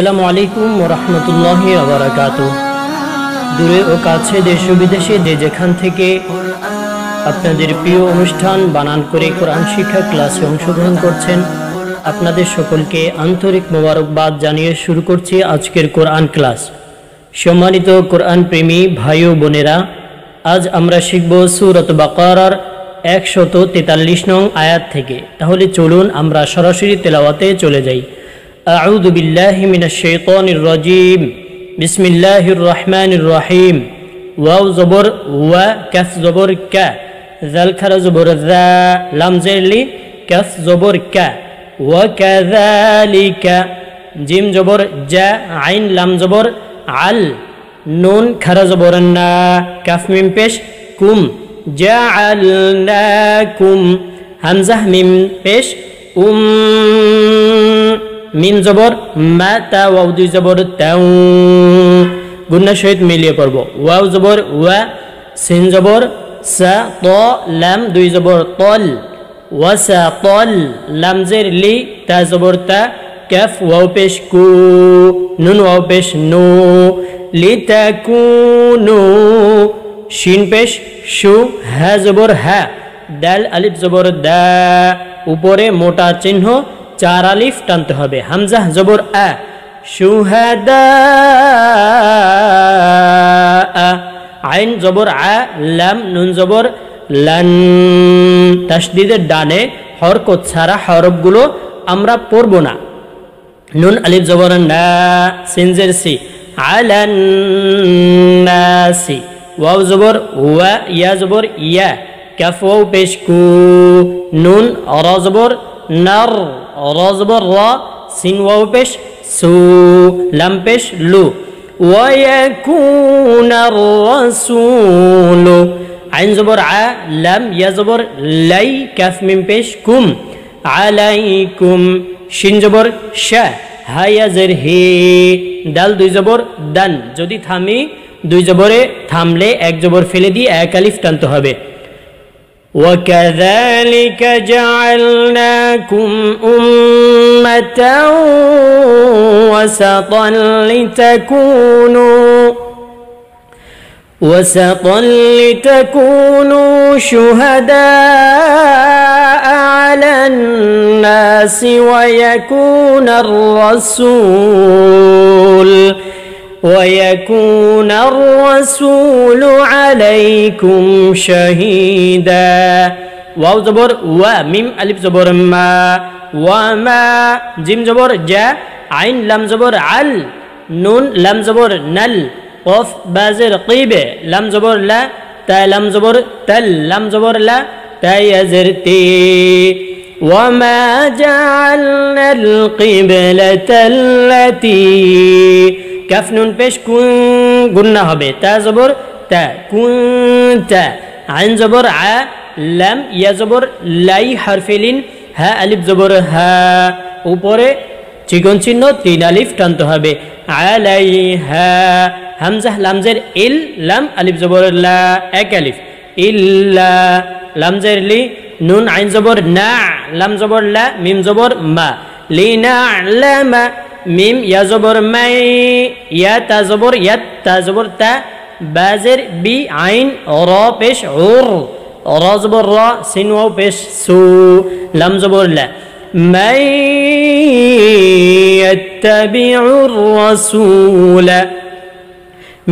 সালামু আলাইকুম রহমতুল্লাহ আবরাকাত দূরে ও কাছে দেশ বিদেশে যে যেখান থেকে আপনাদের প্রিয় অনুষ্ঠান বানান করে কোরআন শিক্ষা ক্লাসে অংশগ্রহণ করছেন আপনাদের সকলকে আন্তরিক মোবারকবাদ জানিয়ে শুরু করছি আজকের কোরআন ক্লাস সম্মানিত কোরআন প্রেমী ভাই ও বোনেরা আজ আমরা শিখব সুরত বাকার একশত তেতাল্লিশ নং আয়াত থেকে তাহলে চলুন আমরা সরাসরি তেলাওয়াতে চলে যাই أعوذ بالله من الشيطان الرجيم بسم الله الرحمن الرحيم واو زبر و كف زبر ك ذل كر زبر ذا لام زيرلي كف زبر ك وكذلك جيم زبر جا عين লাম زبر عل نون كر زبر النا كف মিম পেশ كم جعلناكم همزه কুম হামজাহ أم মিম জবর মা তা ওয়াউ দুই জবর তাউ গুন্নার সহিত মিলিয়ে পড়ব ওয়াউ জবর ওয়া সিন জবর সা ত লাম দুই জবর তল সা তল জের লি তা জবর তা কাফ ওয়াউ পেশ কু নুন ওয়াউ পেশ নু লি তা কু নু শিন পেশ শু হ্যা জবর হ্যা দাল আলিফ জবর দা উপরে মোটা চিহ্ন চার আলিফ টানতে হবে হামজাহ জবর আ সুহাদা আইন জবর আ লাম নুন জবর লান তাসদিদের ডানে হরকত ছাড়া হরফগুলো আমরা পড়ব না নুন আলিফ জবর না সিনজের সি আলান নাসি ওয়াও জবর ওয়া ইয়া জবর ইয়া কাফ ওয়াও পেশকু নুন অর জবর নার রজবর র সিনওয়াউ পেশ সু লাম পেশ লু ويكون الرسول আইন জবর ع لم يزبر لي كاف من بيش كم عليكم শিন জবর শা হায়াজের হে ডাল দুই জবর দান যদি থামি দুই জবরে থামলে এক জবর ফেলে দিয়ে এক আলিফ টানতে হবে وكذلك جعلناكم أمة وسطا لتكونوا وسطا لتكونوا شهداء على الناس ويكون الرسول ويكون الرسول عليكم شهيدا واو زبر ميم ألف زبر ما وما جيم زبر جا عين لم زبر عل نون لم زبر نل قف بازر قيب لم زبر لا تا لم زبر تل لم زبر لا تا يزرتي وما جعلنا القبلة التي কাফনুন পেশ কুন গুন্না হবে তা জবর তা কুন তা আইন জবর আ লাম ইয়া জবর লাই হারফেলিন হা আলিফ জবর হা উপরে চিকন চিহ্ন তিন আলিফ টানতে হবে আলাই হা হামজাহ লামজের ইল লাম আলিফ জবর লা এক আলিফ ইল্লা লামজের লি নুন আইন জবর না লাম জবর লা মিম জবর মা লিনা মা মিম ইয়াজবর মাই ইয়া তাজবর ইয়া তাজবর তা বাজের বি আইন র পেশ ওর রজবর র সিন ও পেশ সু লামজবর লা من يتبع الرسول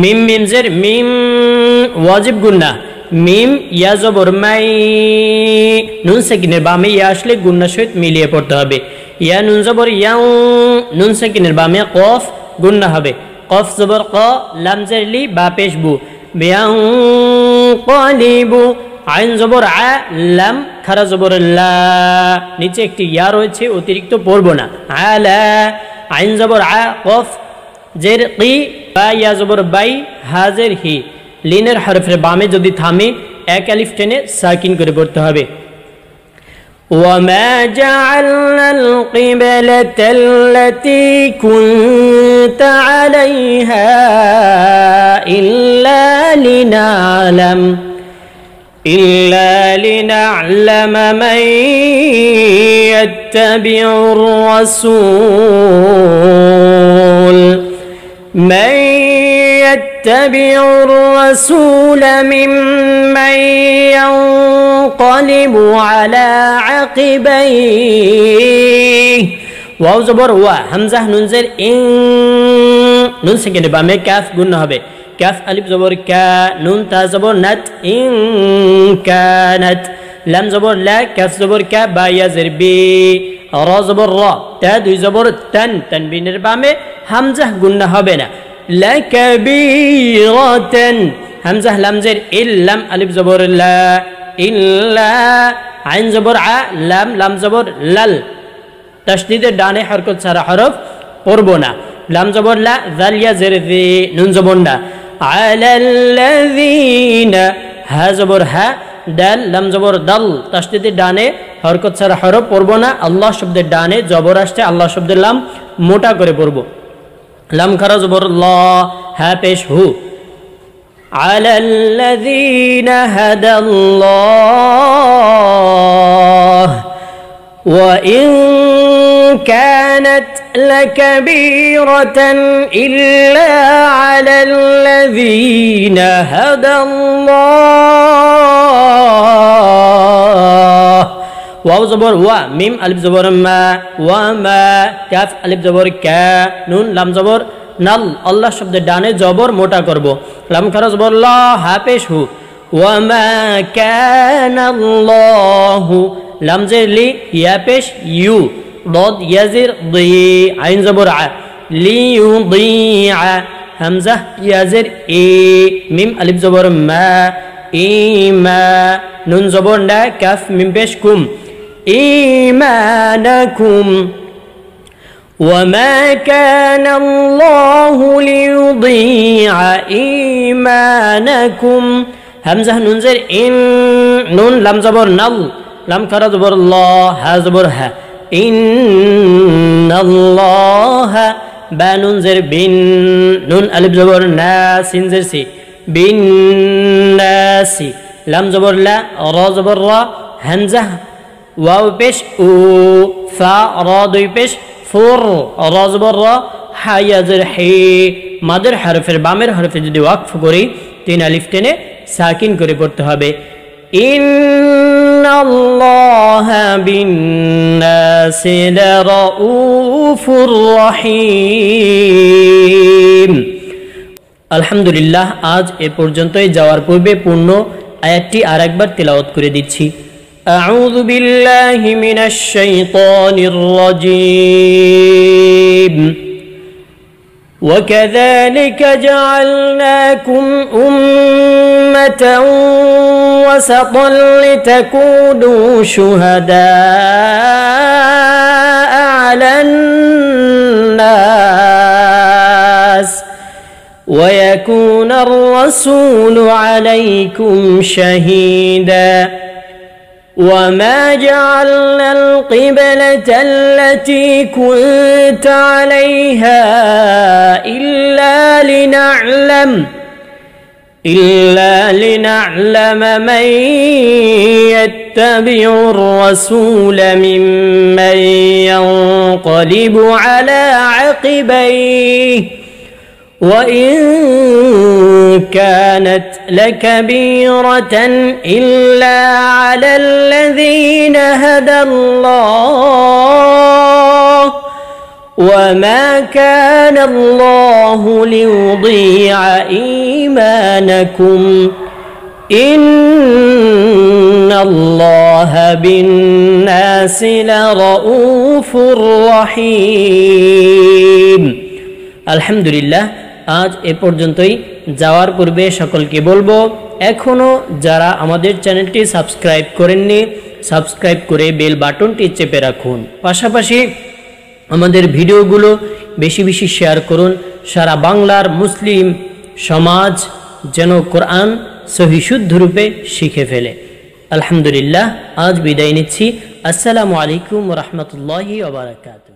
মিম মিম জের মিম ওয়াজিব গুন্না মিম ইয়াজবর মাই নুন সেকিনের বামে ইয়া আসলে গুন্না সহিত মিলিয়ে পড়তে হবে ইয়া নুন জবর ইয়াং নুন সাকিনের বামে কফ গুন্না হবে কফ জবর ক লাম জেরলি বা পেশ বু বিয়াং কলিবু আইন জবর আ লাম খারা জবর লা নিচে একটি ইয়া রয়েছে অতিরিক্ত পড়ব না আলা আইন জবর আ কফ জের কি বা ইয়া জবর বাই হাজের হি লিনের হরফের বামে যদি থামে এক আলিফ টেনে সাকিন করে পড়তে হবে وما جعلنا القبلة التي كنت عليها إلا لنعلم إلا لنعلم من يتبع الرسول من يتبع الرسول ممن ينقلب على عقبيه واو زبر وا همزه ننزل ان ننسى كده بام كاف قلنا هبه كاف الف زبر كا نون تا زبر نت ان كانت لم زبر لا كاف زبر كا با يزر بي را زبر را تا دو زبر تن تن بين ربامه همزه قلنا هبنا লাকাবীরাতান হামজা লামজের ইল্লাম আলিফ জবর লা ইল্লা আইন জবর আ লাম লাম জবর লাল তাসদীদের ডানে হরকত ছাড়া হরফ পড়ব না লাম জবর লা জালিয়া জের দি নুন জবর না আলাল্লাযীনা হা জবর হা ডাল লাম জবর দাল তাসদীদের ডানে হরকত ছাড়া হরফ পড়ব না আল্লাহ শব্দের ডানে জবর আসছে আল্লাহ শব্দের লাম মোটা করে পড়বো لم كرزبر الله هابش هو على الذين هدى الله وإن كانت لكبيرة إلا على الذين هدى الله ওয়াও জবর ওয়া মিম আলিফ জবর মা ওয়া মা কাফ আলিফ জবর ক্যা নুন লাম জবর নাল আল্লাহ শব্দে ডানে জবর মোটা করব লাম খারা জবর ল হাপেশ হু ওয়া মা হু লাম জে লি ইয়াপেশ ইউ ضاد يزر ضي عين زبر ع ليضيع همزة يزر إي ميم ألف زبر ما إيما নুন জবর না কাফ মিম পেশ কুম إيمانكم وما كان الله ليضيع إيمانكم همزة نون إن نون لم زبر نل لم كر زبر الله زبرها إن الله با نون زير بن نون ألب زبر ناس سين سي بن بالناس لم زبر لا را زبر را همزة ওয়াও পেশ উ ফা র দুই পেশ ফুর রজবর র হাইয়াজের হে মাদের হরফের বামের হরফে যদি ওয়াকফ করি তিন আলিফ টেনে সাকিন করে পড়তে হবে আলহামদুলিল্লাহ আজ এ পর্যন্তই যাওয়ার পূর্বে পূর্ণ আয়াতটি আর একবার তেলাওয়াত করে দিচ্ছি أعوذ بالله من الشيطان الرجيم وكذلك جعلناكم أمة وسطا لتكونوا شهداء على الناس ويكون الرسول عليكم شهيداً وما جعلنا القبلة التي كنت عليها إلا لنعلم إلا لنعلم من يتبع الرسول ممن ينقلب على عقبيه وإن كانت لكبيرة إلا على الذين هدى الله وما كان الله ليضيع إيمانكم إن الله بالناس لرؤوف رحيم الحمد لله আজ এ পর্যন্তই যাওয়ার পূর্বে সকলকে বলবো এখনও যারা আমাদের চ্যানেলটি সাবস্ক্রাইব করেননি সাবস্ক্রাইব করে বেল বাটনটি চেপে রাখুন পাশাপাশি আমাদের ভিডিওগুলো বেশি বেশি শেয়ার করুন সারা বাংলার মুসলিম সমাজ যেন কোরআন রূপে শিখে ফেলে আলহামদুলিল্লাহ আজ বিদায় নিচ্ছি আসসালামু আলাইকুম রহমতুল্লাহি ওবরাকাতু